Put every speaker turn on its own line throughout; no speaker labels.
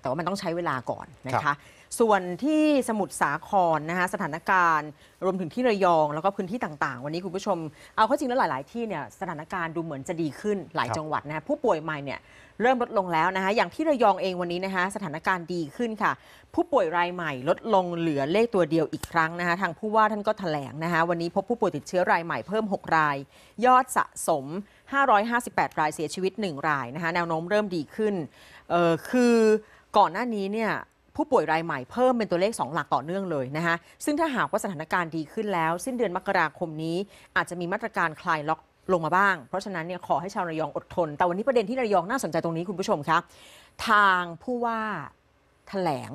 แต่ว่ามันต้องใช้เวลาก่อนนะคะ ส่วนที่สมุทรสาครนะคะสถานการณ์ รวมถึงที่ระยองแล้วก็พื้นที่ต่าง ๆ วันนี้คุณผู้ชมเอาเข้าจริงแล้วหลาย ๆที่เนี่ยสถานการณ์ดูเหมือนจะดีขึ้นหลายจังหวัดนะคะผู้ป่วยใหม่เนี่ยเริ่มลดลงแล้วนะคะอย่างที่ระยองเองวันนี้นะคะสถานการณ์ดีขึ้นค่ะผู้ป่วยรายใหม่ ลดลงเหลือเลขตัวเดียวอีกครั้งนะคะทางผู้ว่าท่านก็ถแถลงนะคะวันนี้พบผู้ป่วยติดเชื้อรายใหม่เพิ่ม 6 ราย ยอดสะสม558รายเสียชีวิต1รายนะคะแนวโน้มเริ่มดีขึ้นคือก่อนหน้านี้เนี่ยผู้ป่วยรายใหม่ เพิ่มเป็นตัวเลข 2 หลักต่อเนื่องเลยนะคะซึ่งถ้าหากว่าสถานการณ์ดีขึ้นแล้ว สิ้นเดือนมกราคมนี้อาจจะมีมาตรการคลายล็อกลงมาบ้าง เพราะฉะนั้นเนี่ยขอให้ชาวระยองอดทน แต่วันนี้ประเด็นที่ระยองน่าสนใจตรงนี้คุณผู้ชมครับทางผู้ว่าแถลง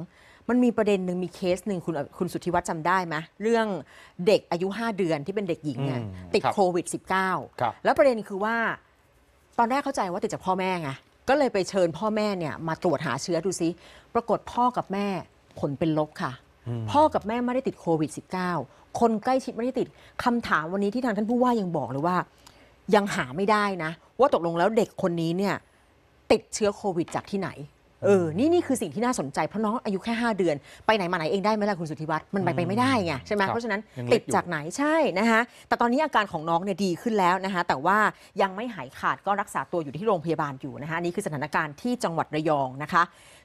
มันมีประเด็นหนึ่งมีเคสหนึ่งคุณคุณสุทธิวัฒน์จำได้ไหมเรื่องเด็กอายุ 5 เดือนที่เป็นเด็กหญิงเนี่ยติดโควิด -19 แล้วประเด็นคือว่าตอนแรกเข้าใจว่าติดจากพ่อแม่ไงก็เลยไปเชิญพ่อแม่เนี่ยมาตรวจหาเชื้อ ดูซิ ปรากฏพ่อกับแม่ผลเป็นลบค่ะ พ่อกับแม่ไม่ได้ติดโควิด -19 คนใกล้ชิดไม่ได้ติด คำถามวันนี้ที่ทางท่านผู้ว่ายังบอกเลยว่า ยังหาไม่ได้นะ ว่าตกลงแล้วเด็กคนนี้เนี่ยติดเชื้อโควิดจากที่ไหนเออ นี่นี่คือสิ่งที่น่าสนใจเพราะน้องอายุแค่5เดือนไปไหน มาไหนเองได้ไหมล่ะคุณสุทธิวัฒน์มันไปไปไม่ได้ไงใช่ไหมเพราะฉะนั้นติดจากไหนใช่นะคะแต่ตอนนี้อาการของน้องเนี่ยดีขึ้นแล้วนะคะแต่ว่ายังไม่หายขาดก็รักษาตัวอยู่ที่โรงพยาบาลอยู่นะคะนี่คือสถานการณ์ที่จังหวัดระยองนะคะ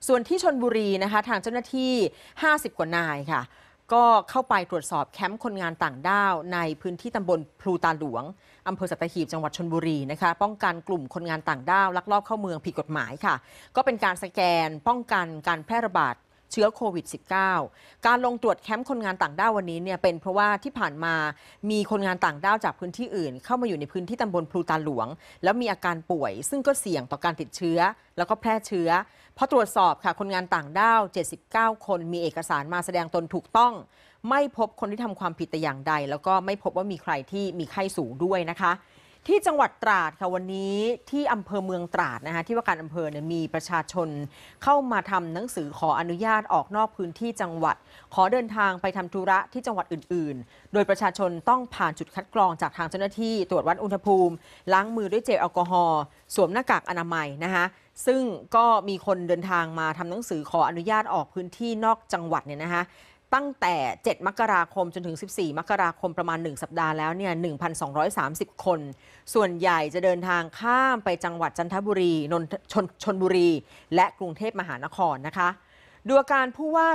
ส่วนที่ชนบุรีนะคะ ทางเจ้าหน้าที่ 50 กว่านายค่ะก็เข้าไปตรวจสอบแคมป์คนงานต่างด้าว ในพื้นที่ตำบลพลูตาหลวง อำเภอสัตหีบจังหวัดชนบุรี นะคะป้องกันกลุ่มคนงานต่างด้าวลักลอบเข้าเมืองผิดกฎหมายค่ะก็เป็นการสแกนป้องกันการแพร่ระบาดเชื้อโควิด -19 การลงตรวจแคมป์คนงานต่างด้าววันนี้เนี่ยเป็นเพราะว่าที่ผ่านมามีคนงานต่างด้าวจากพื้นที่อื่น เข้ามาอยู่ในพื้นที่ตำบลพลูตาหลวง แล้วมีอาการป่วย ซึ่งก็เสี่ยงต่อการติดเชื้อ แล้วก็แพร่เชื้อพอตรวจสอบค่ะคนงานต่างด้าว 79 คนมีเอกสารมาแสดงตนถูกต้อง ไม่พบคนที่ทำความผิดแต่อย่างใด แล้วก็ไม่พบว่ามีใครที่มีไข้สูงด้วยนะคะ ที่จังหวัดตราด ค่ะ วันนี้ที่อำเภอเมืองตราดนะคะที่ว่าการอำเภอเนี่ยมีประชาชนเข้ามาทำหนังสือขออนุญาตออกนอกพื้นที่จังหวัด ขอเดินทางไปทำธุระที่จังหวัดอื่น ๆ โดยประชาชนต้องผ่านจุดคัดกรองจากทางเจ้าหน้าที่ ตรวจวัดอุณหภูมิล้างมือด้วยเจลแอลกอฮอล์สวมหน้ากากอนามัยนะคะซึ่งก็มีคนเดินทางมาทำหนังสือขออนุญาตออกพื้นที่นอกจังหวัดเนี่ยนะคะตั้งแต่ 7 มกราคม จนถึง 14 มกราคมประมาณ 1 สัปดาห์แล้วเนี่ย 1,230 คน ส่วนใหญ่จะเดินทางข้ามไปจังหวัดจันทบุรีนนชนชนบุรี และกรุงเทพมหานครนะคะดูการผู้ว่า